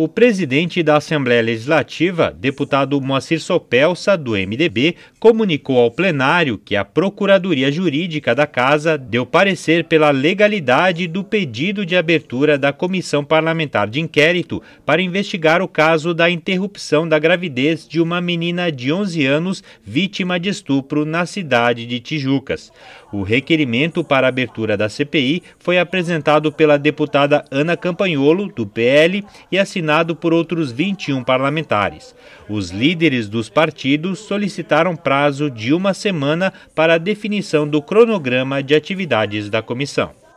O presidente da Assembleia Legislativa, deputado Moacir Sopelsa, do MDB, comunicou ao plenário que a Procuradoria Jurídica da Casa deu parecer pela legalidade do pedido de abertura da Comissão Parlamentar de Inquérito para investigar o caso da interrupção da gravidez de uma menina de 11 anos vítima de estupro na cidade de Tijucas. O requerimento para abertura da CPI foi apresentado pela deputada Ana Campanholo, do PL, e assinado assinado por outros 21 parlamentares. Os líderes dos partidos solicitaram prazo de uma semana para a definição do cronograma de atividades da comissão.